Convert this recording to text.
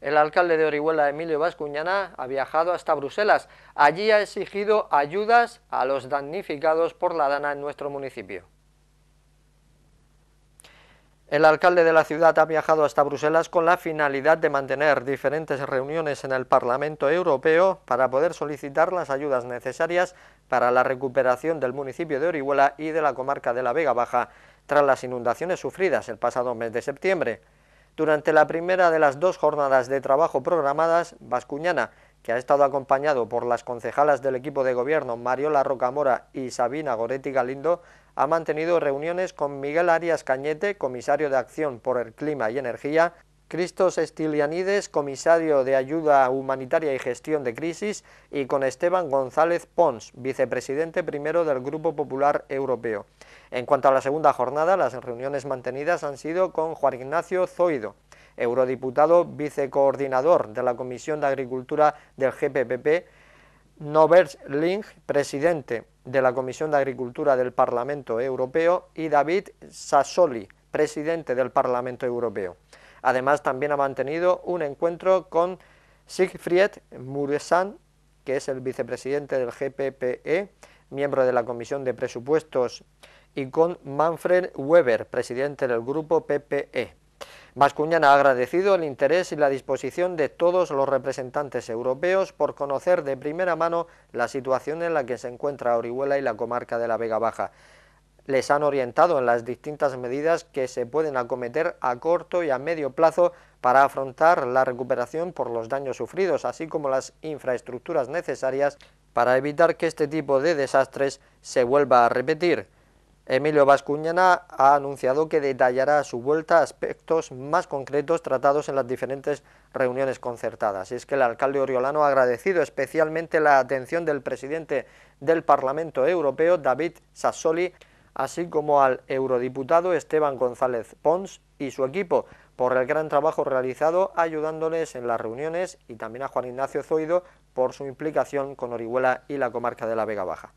El alcalde de Orihuela, Emilio Vascuñana, ha viajado hasta Bruselas. Allí ha exigido ayudas a los damnificados por la dana en nuestro municipio. El alcalde de la ciudad ha viajado hasta Bruselas con la finalidad de mantener diferentes reuniones en el Parlamento Europeo para poder solicitar las ayudas necesarias para la recuperación del municipio de Orihuela y de la comarca de la Vega Baja tras las inundaciones sufridas el pasado mes de septiembre. Durante la primera de las dos jornadas de trabajo programadas, Vascuñana, que ha estado acompañado por las concejalas del equipo de gobierno Mariola Rocamora y Sabina Goretti Galindo, ha mantenido reuniones con Miguel Arias Cañete, comisario de Acción por el Clima y Energía, Cristos Estilianides, comisario de Ayuda Humanitaria y Gestión de Crisis, y con Esteban González Pons, vicepresidente primero del Grupo Popular Europeo. En cuanto a la segunda jornada, las reuniones mantenidas han sido con Juan Ignacio Zoido, eurodiputado vicecoordinador de la Comisión de Agricultura del GPPP, Nobert Ling, presidente de la Comisión de Agricultura del Parlamento Europeo, y David Sassoli, presidente del Parlamento Europeo. Además, también ha mantenido un encuentro con Siegfried Muresan, que es el vicepresidente del GPPE, miembro de la Comisión de Presupuestos y con Manfred Weber, presidente del grupo PPE. Bascuñán ha agradecido el interés y la disposición de todos los representantes europeos por conocer de primera mano la situación en la que se encuentra Orihuela y la comarca de la Vega Baja. Les han orientado en las distintas medidas que se pueden acometer a corto y a medio plazo para afrontar la recuperación por los daños sufridos, así como las infraestructuras necesarias para evitar que este tipo de desastres se vuelva a repetir. Emilio Vascuñana ha anunciado que detallará a su vuelta aspectos más concretos tratados en las diferentes reuniones concertadas. Y es que el alcalde oriolano ha agradecido especialmente la atención del presidente del Parlamento Europeo, David Sassoli, así como al eurodiputado Esteban González Pons y su equipo, por el gran trabajo realizado ayudándoles en las reuniones y también a Juan Ignacio Zoido por su implicación con Orihuela y la comarca de la Vega Baja.